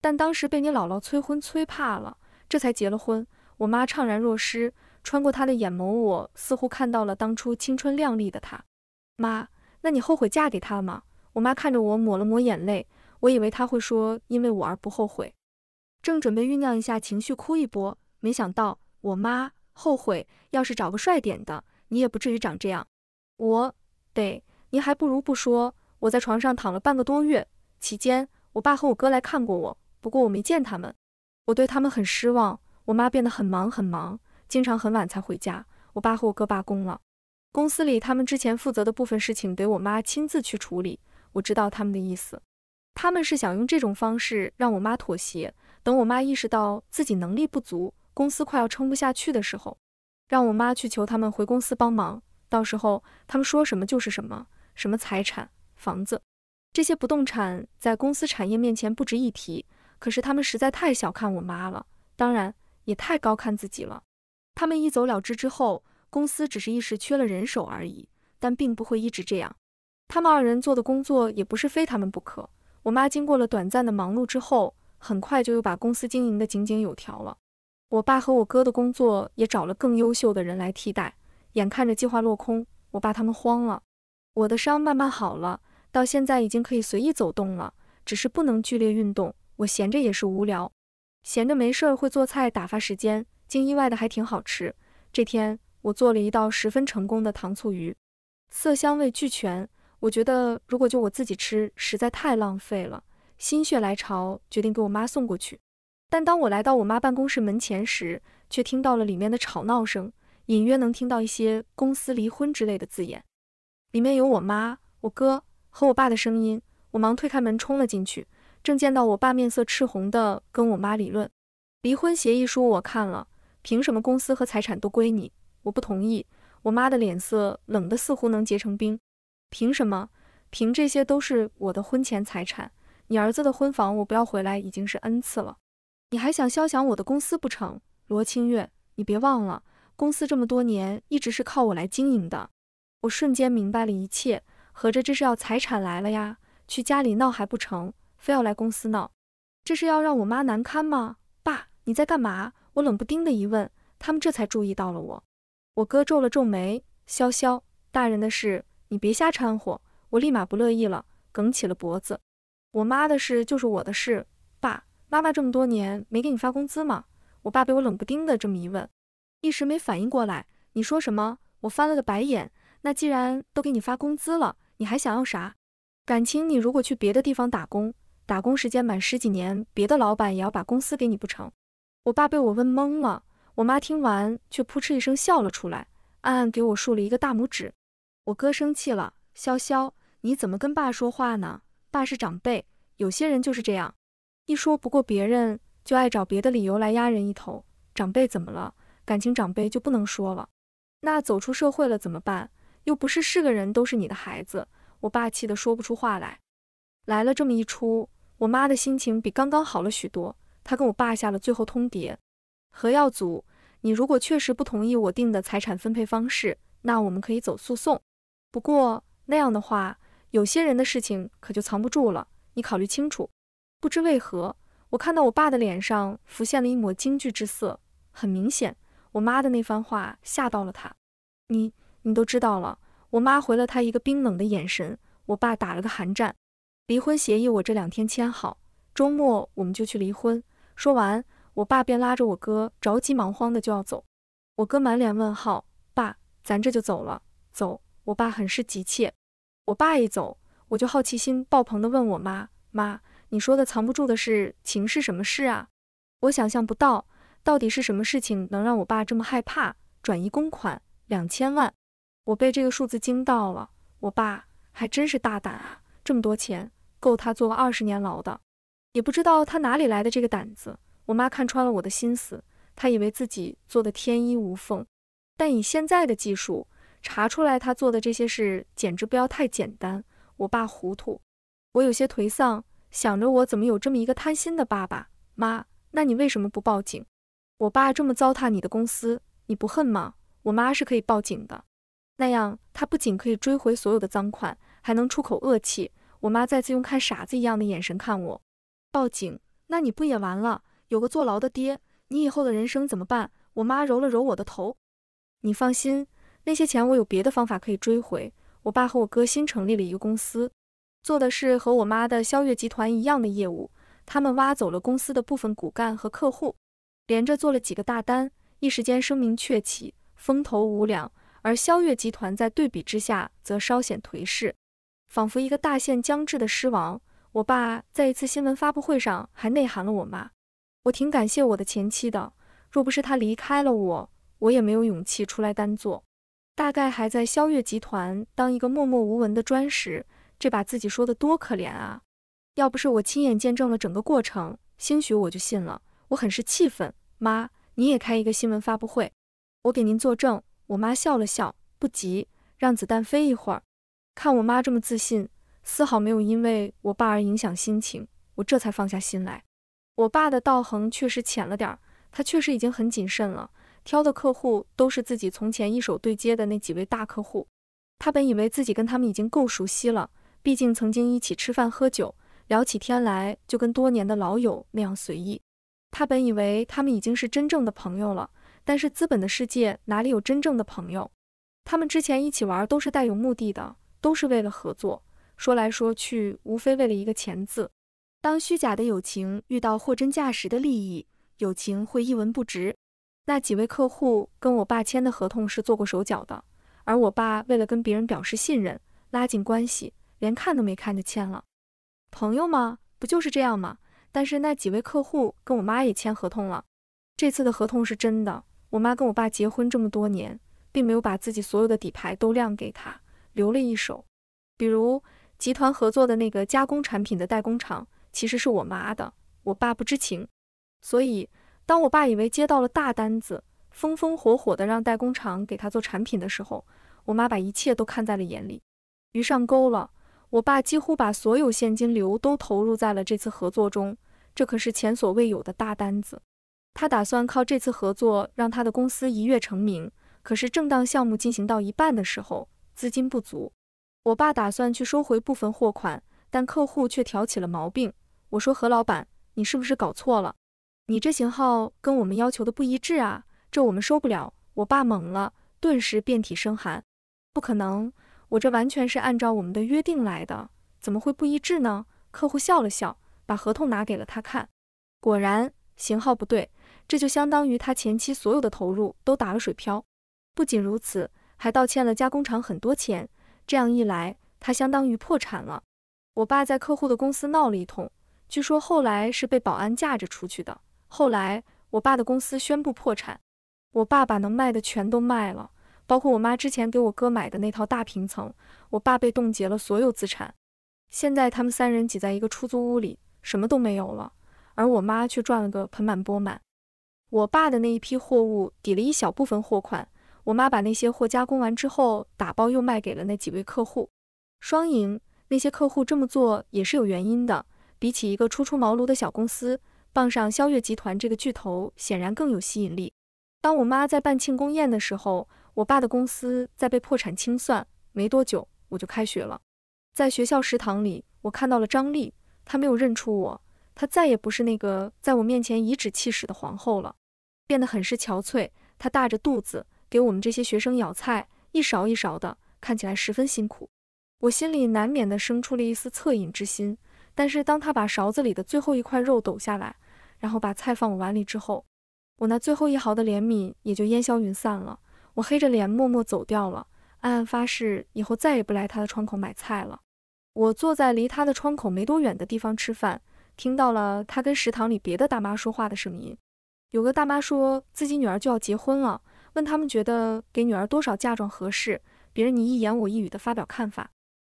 但当时被你姥姥催婚催怕了，这才结了婚。我妈怅然若失，穿过她的眼眸，我似乎看到了当初青春靓丽的她。妈，那你后悔嫁给他吗？我妈看着我，抹了抹眼泪。我以为她会说因为我而不后悔，正准备酝酿一下情绪哭一波，没想到我妈后悔，要是找个帅点的，你也不至于长这样。我得，您还不如不说。我在床上躺了半个多月，期间我爸和我哥来看过我，不过我没见他们。我对他们很失望。我妈变得很忙，很忙，经常很晚才回家。我爸和我哥罢工了，公司里他们之前负责的部分事情得我妈亲自去处理。我知道他们的意思，他们是想用这种方式让我妈妥协。等我妈意识到自己能力不足，公司快要撑不下去的时候，让我妈去求他们回公司帮忙。到时候他们说什么就是什么，什么财产、房子这些不动产，在公司产业面前不值一提。可是他们实在太小看我妈了，当然也太高看自己了。他们一走了之之后，公司只是一时缺了人手而已，但并不会一直这样。他们二人做的工作也不是非他们不可。我妈经过了短暂的忙碌之后，很快就又把公司经营的井井有条了。我爸和我哥的工作也找了更优秀的人来替代。眼看着计划落空，我爸他们慌了。我的伤慢慢好了，到现在已经可以随意走动了，只是不能剧烈运动。我闲着也是无聊，闲着没事会做菜打发时间，竟意外的还挺好吃。这天我做了一道十分成功的糖醋鱼，色香味俱全。我觉得如果就我自己吃实在太浪费了，心血来潮决定给我妈送过去。但当我来到我妈办公室门前时，却听到了里面的吵闹声，隐约能听到一些公司离婚之类的字眼。里面有我妈、我哥和我爸的声音。我忙推开门冲了进去，正见到我爸面色赤红的跟我妈理论。离婚协议书我看了，凭什么公司和财产都归你？我不同意。我妈的脸色冷得似乎能结成冰。凭什么？凭这些都是我的婚前财产，你儿子的婚房我不要回来已经是 n 次了，你还想消想我的公司不成？罗清月，你别忘了，公司这么多年一直是靠我来经营的。我瞬间明白了一切，合着这是要财产来了呀？去家里闹还不成，非要来公司闹，这是要让我妈难堪吗？爸，你在干嘛？我冷不丁的一问，他们这才注意到了我。我哥皱了皱眉，潇潇，大人的事。你别瞎掺和，我立马不乐意了，梗起了脖子。我妈的事就是我的事，爸爸妈妈这么多年没给你发工资吗？我爸被我冷不丁的这么一问，一时没反应过来。你说什么？我翻了个白眼。那既然都给你发工资了，你还想要啥？感情你如果去别的地方打工，打工时间满十几年，别的老板也要把工资给你不成？我爸被我问懵了。我妈听完却扑哧一声笑了出来，暗暗给我竖了一个大拇指。我哥生气了，潇潇，你怎么跟爸说话呢？爸是长辈，有些人就是这样，一说不过别人就爱找别的理由来压人一头。长辈怎么了？感情长辈就不能说了？那走出社会了怎么办？又不是是个人都是你的孩子。我爸气得说不出话来。来了这么一出，我妈的心情比刚刚好了许多。她跟我爸下了最后通牒：何耀祖，你如果确实不同意我定的财产分配方式，那我们可以走诉讼。不过那样的话，有些人的事情可就藏不住了。你考虑清楚。不知为何，我看到我爸的脸上浮现了一抹惊惧之色，很明显，我妈的那番话吓到了他。你你都知道了？我妈回了他一个冰冷的眼神，我爸打了个寒战。离婚协议我这两天签好，周末我们就去离婚。说完，我爸便拉着我哥，着急忙慌的就要走。我哥满脸问号，爸，咱这就走了？走。我爸很是急切。我爸一走，我就好奇心爆棚的问我妈：“妈，你说的藏不住的事情是什么事啊？”我想象不到，到底是什么事情能让我爸这么害怕？转移公款两千万，我被这个数字惊到了。我爸还真是大胆啊，这么多钱够他坐了二十年牢的。也不知道他哪里来的这个胆子。我妈看穿了我的心思，她以为自己做的天衣无缝，但以现在的技术。查出来，他做的这些事简直不要太简单。我爸糊涂，我有些颓丧，想着我怎么有这么一个贪心的爸爸。妈，那你为什么不报警？我爸这么糟蹋你的公司，你不恨吗？我妈是可以报警的，那样他不仅可以追回所有的赃款，还能出口恶气。我妈再次用看傻子一样的眼神看我，报警，那你不也完了？有个坐牢的爹，你以后的人生怎么办？我妈揉了揉我的头，你放心。那些钱我有别的方法可以追回。我爸和我哥新成立了一个公司，做的是和我妈的霄月集团一样的业务。他们挖走了公司的部分骨干和客户，连着做了几个大单，一时间声名鹊起，风头无两。而霄月集团在对比之下则稍显颓势，仿佛一个大限将至的狮王。我爸在一次新闻发布会上还内涵了我妈。我挺感谢我的前妻的，若不是她离开了我，我也没有勇气出来单做。大概还在萧月集团当一个默默无闻的砖石，这把自己说的多可怜啊！要不是我亲眼见证了整个过程，兴许我就信了。我很是气愤，妈，你也开一个新闻发布会，我给您作证。我妈笑了笑，不急，让子弹飞一会儿。看我妈这么自信，丝毫没有因为我爸而影响心情，我这才放下心来。我爸的道行确实浅了点，他确实已经很谨慎了。挑的客户都是自己从前一手对接的那几位大客户，他本以为自己跟他们已经够熟悉了，毕竟曾经一起吃饭喝酒，聊起天来就跟多年的老友那样随意。他本以为他们已经是真正的朋友了，但是资本的世界哪里有真正的朋友？他们之前一起玩都是带有目的的，都是为了合作，说来说去无非为了一个钱字。当虚假的友情遇到货真价实的利益，友情会一文不值。那几位客户跟我爸签的合同是做过手脚的，而我爸为了跟别人表示信任，拉近关系，连看都没看就签了。朋友吗？不就是这样吗？但是那几位客户跟我妈也签合同了，这次的合同是真的。我妈跟我爸结婚这么多年，并没有把自己所有的底牌都亮给他，留了一手。比如集团合作的那个加工产品的代工厂，其实是我妈的，我爸不知情，所以。当我爸以为接到了大单子，风风火火的让代工厂给他做产品的时候，我妈把一切都看在了眼里。鱼上钩了，我爸几乎把所有现金流都投入在了这次合作中，这可是前所未有的大单子。他打算靠这次合作让他的公司一跃成名。可是正当项目进行到一半的时候，资金不足。我爸打算去收回部分货款，但客户却挑起了毛病。我说何老板，你是不是搞错了？你这型号跟我们要求的不一致啊，这我们收不了。我爸懵了，顿时遍体生寒。不可能，我这完全是按照我们的约定来的，怎么会不一致呢？客户笑了笑，把合同拿给了他看。果然型号不对，这就相当于他前期所有的投入都打了水漂。不仅如此，还倒欠了加工厂很多钱。这样一来，他相当于破产了。我爸在客户的公司闹了一通，据说后来是被保安架着出去的。后来，我爸的公司宣布破产，我爸把能卖的全都卖了，包括我妈之前给我哥买的那套大平层。我爸被冻结了所有资产，现在他们三人挤在一个出租屋里，什么都没有了。而我妈却赚了个盆满钵满。我爸的那一批货物抵了一小部分货款，我妈把那些货加工完之后打包又卖给了那几位客户，双赢。那些客户这么做也是有原因的，比起一个初出茅庐的小公司。傍上萧月集团这个巨头显然更有吸引力。当我妈在办庆功宴的时候，我爸的公司在被破产清算没多久，我就开学了。在学校食堂里，我看到了张丽，她没有认出我，她再也不是那个在我面前颐指气使的皇后了，变得很是憔悴。她大着肚子给我们这些学生舀菜，一勺一勺的，看起来十分辛苦。我心里难免的生出了一丝恻隐之心。但是当她把勺子里的最后一块肉抖下来，然后把菜放我碗里之后，我那最后一毫的怜悯也就烟消云散了。我黑着脸默默走掉了，暗暗发誓以后再也不来他的窗口买菜了。我坐在离他的窗口没多远的地方吃饭，听到了他跟食堂里别的大妈说话的声音。有个大妈说自己女儿就要结婚了，问他们觉得给女儿多少嫁妆合适。别人你一言我一语的发表看法，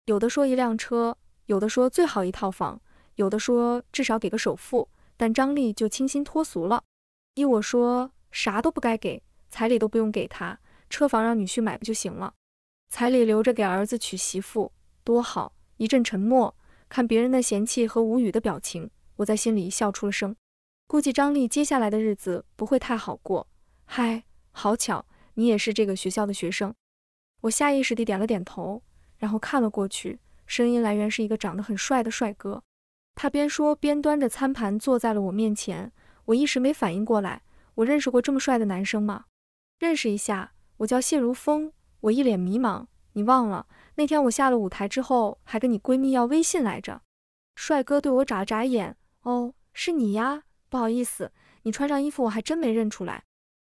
有的说一辆车，有的说最好一套房，有的说至少给个首付。但张丽就清新脱俗了。依我说，啥都不该给，彩礼都不用给他，车房让女婿买不就行了？彩礼留着给儿子娶媳妇，多好！一阵沉默，看别人的嫌弃和无语的表情，我在心里笑出了声。估计张丽接下来的日子不会太好过。嗨，好巧，你也是这个学校的学生？我下意识地点了点头，然后看了过去，声音来源是一个长得很帅的帅哥。他边说边端着餐盘坐在了我面前，我一时没反应过来。我认识过这么帅的男生吗？认识一下，我叫谢如风。我一脸迷茫。你忘了那天我下了舞台之后，还跟你闺蜜要微信来着？帅哥对我眨了眨眼。哦，是你呀，不好意思，你穿上衣服我还真没认出来。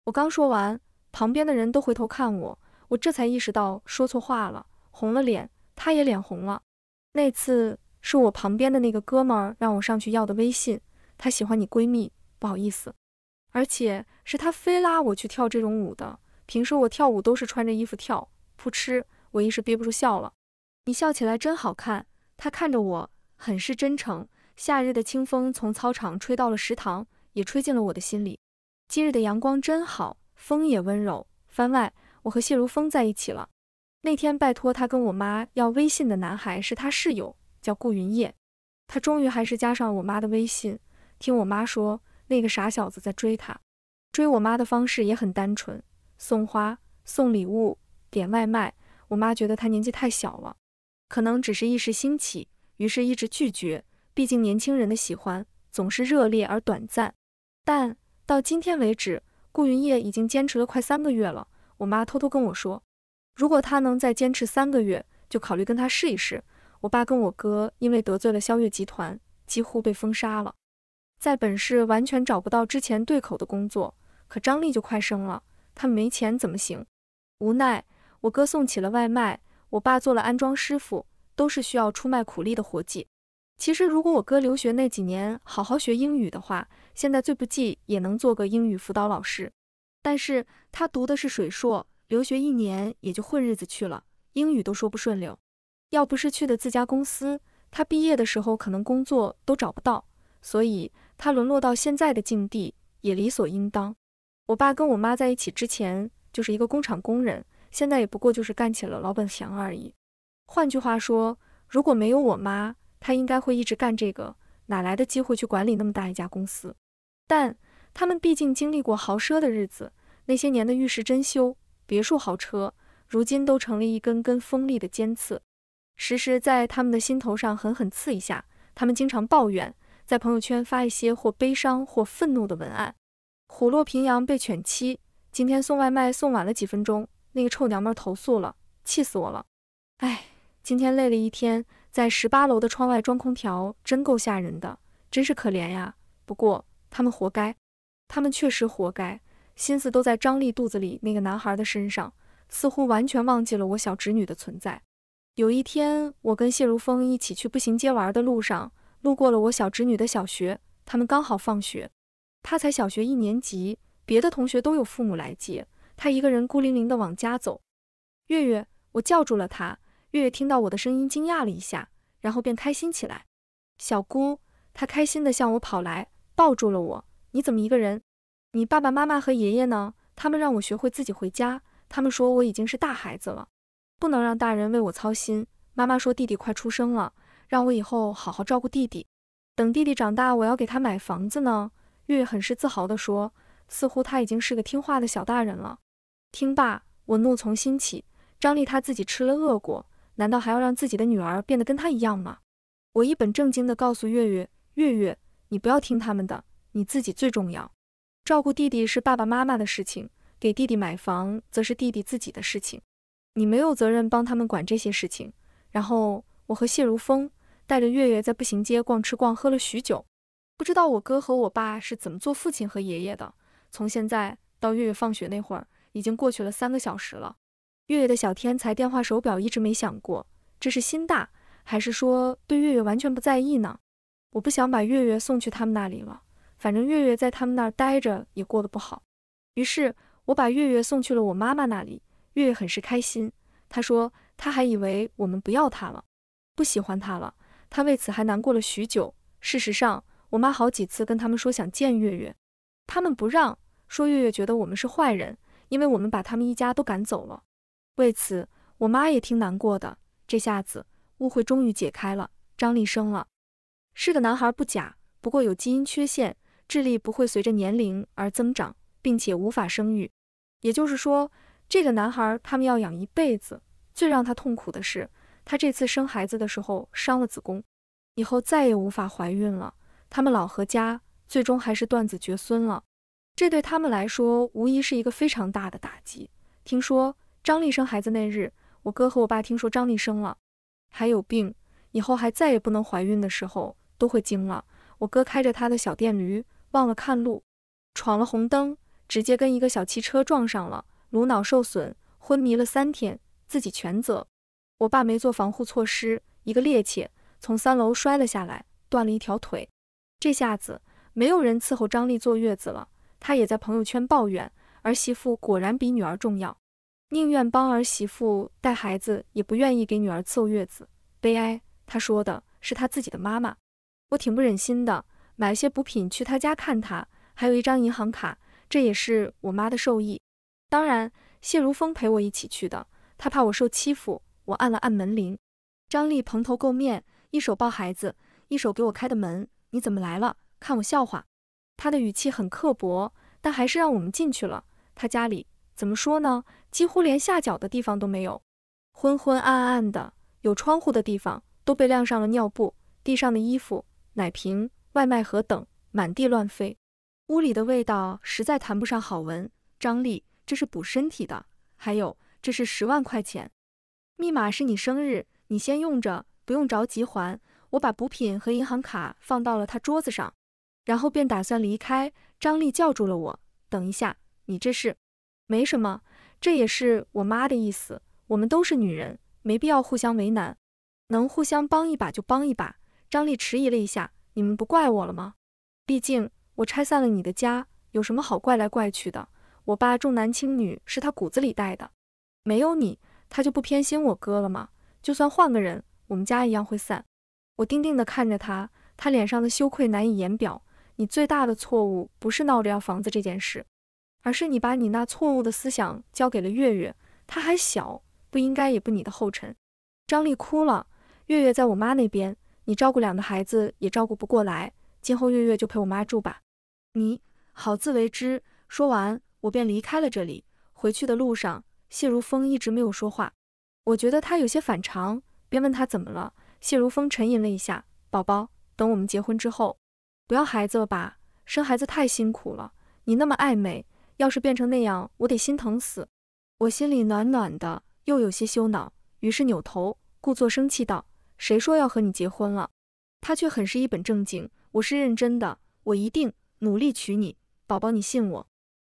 我刚说完，旁边的人都回头看我，我这才意识到说错话了，红了脸。他也脸红了。那次。是我旁边的那个哥们儿让我上去要的微信，他喜欢你闺蜜，不好意思，而且是他非拉我去跳这种舞的。平时我跳舞都是穿着衣服跳，噗嗤，我一时憋不住笑了。你笑起来真好看。他看着我，很是真诚。夏日的清风从操场吹到了食堂，也吹进了我的心里。今日的阳光真好，风也温柔。番外，我和谢如风在一起了。那天拜托他跟我妈要微信的男孩是他室友。叫顾云烨，他终于还是加上我妈的微信。听我妈说，那个傻小子在追她，追我妈的方式也很单纯，送花、送礼物、点外卖。我妈觉得他年纪太小了，可能只是一时兴起，于是一直拒绝。毕竟年轻人的喜欢总是热烈而短暂。但到今天为止，顾云烨已经坚持了快三个月了。我妈偷偷跟我说，如果他能再坚持三个月，就考虑跟他试一试。我爸跟我哥因为得罪了萧月集团，几乎被封杀了，在本市完全找不到之前对口的工作。可张丽就快生了，他没钱怎么行？无奈，我哥送起了外卖，我爸做了安装师傅，都是需要出卖苦力的活计。其实，如果我哥留学那几年好好学英语的话，现在最不济也能做个英语辅导老师。但是他读的是水硕，留学一年也就混日子去了，英语都说不顺溜。要不是去的自家公司，他毕业的时候可能工作都找不到，所以他沦落到现在的境地也理所应当。我爸跟我妈在一起之前就是一个工厂工人，现在也不过就是干起了老本行而已。换句话说，如果没有我妈，他应该会一直干这个，哪来的机会去管理那么大一家公司？但他们毕竟经历过豪奢的日子，那些年的玉石珍馐、别墅豪车，如今都成了一根根锋利的尖刺。时时在他们的心头上狠狠刺一下。他们经常抱怨，在朋友圈发一些或悲伤或愤怒的文案。虎落平阳被犬欺。今天送外卖送晚了几分钟，那个臭娘们儿投诉了，气死我了！哎，今天累了一天，在十八楼的窗外装空调真够吓人的，真是可怜呀。不过他们活该，他们确实活该，心思都在张丽肚子里那个男孩的身上，似乎完全忘记了我小侄女的存在。有一天，我跟谢如风一起去步行街玩的路上，路过了我小侄女的小学。他们刚好放学，她才小学一年级，别的同学都有父母来接，她一个人孤零零的往家走。月月，我叫住了她。月月听到我的声音，惊讶了一下，然后便开心起来。小姑，她开心的向我跑来，抱住了我。你怎么一个人？你爸爸妈妈和爷爷呢？他们让我学会自己回家。他们说我已经是大孩子了。不能让大人为我操心。妈妈说弟弟快出生了，让我以后好好照顾弟弟。等弟弟长大，我要给他买房子呢。月月很是自豪地说，似乎他已经是个听话的小大人了。听罢，我怒从心起。张丽她自己吃了恶果，难道还要让自己的女儿变得跟她一样吗？我一本正经地告诉月月：“月月，你不要听他们的，你自己最重要。照顾弟弟是爸爸妈妈的事情，给弟弟买房则是弟弟自己的事情。”你没有责任帮他们管这些事情。然后我和谢如风带着月月在步行街逛吃逛，喝了许久。不知道我哥和我爸是怎么做父亲和爷爷的。从现在到月月放学那会儿，已经过去了三个小时了。月月的小天才电话手表一直没响过，这是心大，还是说对月月完全不在意呢？我不想把月月送去他们那里了，反正月月在他们那儿待着也过得不好。于是我把月月送去了我妈妈那里。月月很是开心，他说他还以为我们不要他了，不喜欢他了，他为此还难过了许久。事实上，我妈好几次跟他们说想见月月，他们不让，说月月觉得我们是坏人，因为我们把他们一家都赶走了。为此，我妈也挺难过的。这下子误会终于解开了。张丽生了，是个男孩不假，不过有基因缺陷，智力不会随着年龄而增长，并且无法生育。也就是说。这个男孩，他们要养一辈子。最让他痛苦的是，他这次生孩子的时候伤了子宫，以后再也无法怀孕了。他们老何家最终还是断子绝孙了，这对他们来说无疑是一个非常大的打击。听说张丽生孩子那日，我哥和我爸听说张丽生了，还有病，以后还再也不能怀孕的时候，都会惊了。我哥开着他的小电驴，忘了看路，闯了红灯，直接跟一个小汽车撞上了。颅脑受损，昏迷了三天，自己全责。我爸没做防护措施，一个趔趄从三楼摔了下来，断了一条腿。这下子没有人伺候张丽坐月子了。他也在朋友圈抱怨儿媳妇果然比女儿重要，宁愿帮儿媳妇带孩子，也不愿意给女儿候月子，悲哀。她说的是她自己的妈妈。我挺不忍心的，买了些补品去她家看她，还有一张银行卡，这也是我妈的受益。当然，谢如风陪我一起去的。他怕我受欺负，我按了按门铃。张丽蓬头垢面，一手抱孩子，一手给我开的门。你怎么来了？看我笑话？他的语气很刻薄，但还是让我们进去了。他家里怎么说呢？几乎连下脚的地方都没有，昏昏暗暗的，有窗户的地方都被晾上了尿布，地上的衣服、奶瓶、外卖盒等满地乱飞。屋里的味道实在谈不上好闻。张丽。这是补身体的，还有这是十万块钱，密码是你生日，你先用着，不用着急还。我把补品和银行卡放到了他桌子上，然后便打算离开。张丽叫住了我，等一下，你这是？没什么，这也是我妈的意思。我们都是女人，没必要互相为难，能互相帮一把就帮一把。张丽迟疑了一下，你们不怪我了吗？毕竟我拆散了你的家，有什么好怪来怪去的？我爸重男轻女是他骨子里带的，没有你，他就不偏心我哥了吗？就算换个人，我们家一样会散。我定定地看着他，他脸上的羞愧难以言表。你最大的错误不是闹着要房子这件事，而是你把你那错误的思想交给了月月。他还小，不应该也不你的后尘。张丽哭了。月月在我妈那边，你照顾两个孩子也照顾不过来，今后月月就陪我妈住吧。你好自为之。说完。我便离开了这里。回去的路上，谢如风一直没有说话。我觉得他有些反常，便问他怎么了。谢如风沉吟了一下：“宝宝，等我们结婚之后，不要孩子了吧？生孩子太辛苦了。你那么爱美，要是变成那样，我得心疼死。”我心里暖暖的，又有些羞恼，于是扭头，故作生气道：“谁说要和你结婚了？”他却很是一本正经：“我是认真的，我一定努力娶你，宝宝，你信我。”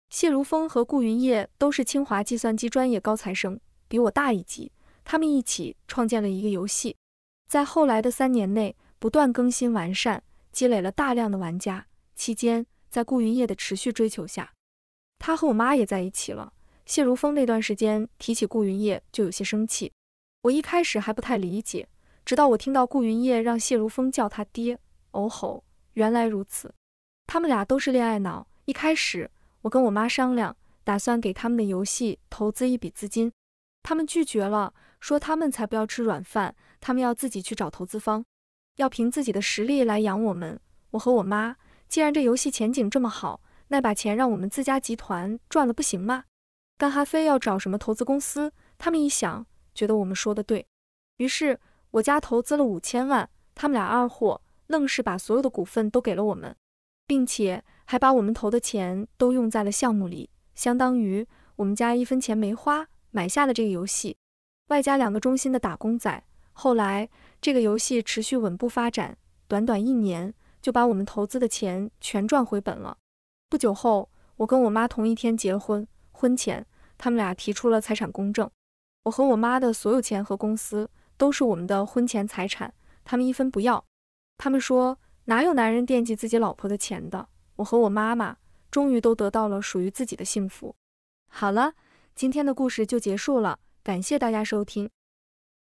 谢如风和顾云烨都是清华计算机专业高材生，比我大一级。他们一起创建了一个游戏，在后来的三年内不断更新完善，积累了大量的玩家。期间，在顾云烨的持续追求下，他和我妈也在一起了。谢如风那段时间提起顾云烨就有些生气。我一开始还不太理解，直到我听到顾云烨让谢如风叫他爹，哦吼，原来如此。他们俩都是恋爱脑，一开始。我跟我妈商量，打算给他们的游戏投资一笔资金，他们拒绝了，说他们才不要吃软饭，他们要自己去找投资方，要凭自己的实力来养我们。我和我妈，既然这游戏前景这么好，那把钱让我们自家集团赚了不行吗？干哈非要找什么投资公司？他们一想，觉得我们说的对，于是我家投资了五千万，他们俩二货愣是把所有的股份都给了我们，并且。还把我们投的钱都用在了项目里，相当于我们家一分钱没花，买下了这个游戏，外加两个中心的打工仔。后来这个游戏持续稳步发展，短短一年就把我们投资的钱全赚回本了。不久后，我跟我妈同一天结婚，婚前他们俩提出了财产公证，我和我妈的所有钱和公司都是我们的婚前财产，他们一分不要。他们说哪有男人惦记自己老婆的钱的？我和我妈妈终于都得到了属于自己的幸福。好了，今天的故事就结束了，感谢大家收听。